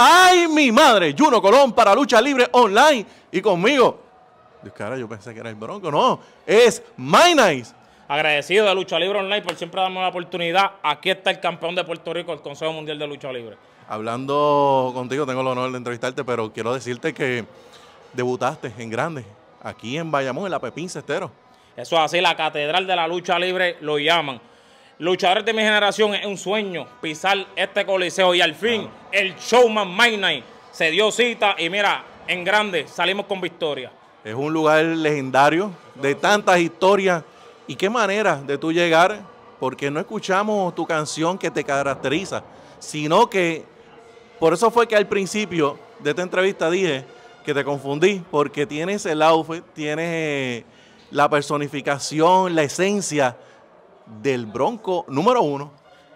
¡Ay, mi madre! Juno Colón para Lucha Libre Online. Y conmigo. Dios, cara, yo pensé que era el Bronco. No, es My Nice. Agradecido de Lucha Libre Online por siempre darme la oportunidad. Aquí está el campeón de Puerto Rico, el Consejo Mundial de Lucha Libre. Hablando contigo, tengo el honor de entrevistarte, pero quiero decirte que debutaste en grande, aquí en Bayamón, en la Pepín Cestero. Eso es así, la Catedral de la Lucha Libre lo llaman luchadores de mi generación, es un sueño pisar este coliseo. Y al fin, el showman Magnite se dio cita y mira, en grande salimos con victoria. Es un lugar legendario de tantas historias. ¿Y qué manera de tú llegar? Porque no escuchamos tu canción que te caracteriza, sino que por eso fue que al principio de esta entrevista dije que te confundí, porque tienes el outfit, tienes la personificación, la esencia del Bronco número uno.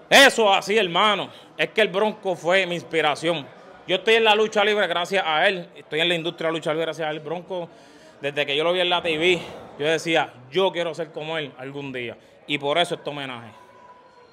Eso así, hermano. Es que el Bronco fue mi inspiración. Yo estoy en la lucha libre gracias a él. Estoy en la industria de la lucha libre gracias al Bronco, desde que yo lo vi en la TV, yo decía, yo quiero ser como él algún día. Y por eso este homenaje.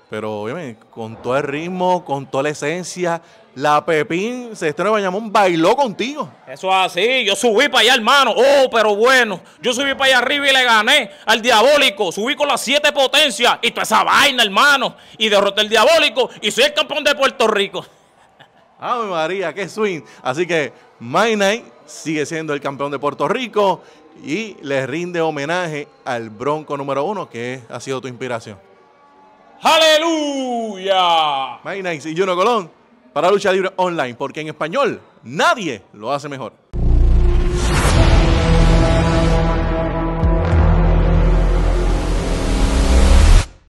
Pero oye, con todo el ritmo, con toda la esencia, la Pepín se de un bailó contigo. Eso es así, yo subí para allá, hermano. Oh, pero bueno, yo subí para allá arriba y le gané al diabólico. Subí con las siete potencias y toda esa vaina, hermano. Y derroté al diabólico y soy el campeón de Puerto Rico. Ay, María, qué swing. Así que My Night sigue siendo el campeón de Puerto Rico y le rinde homenaje al bronco número uno, que ha sido tu inspiración. Aleluya. My nice. Y Juno Colón para Lucha Libre Online, porque en español nadie lo hace mejor.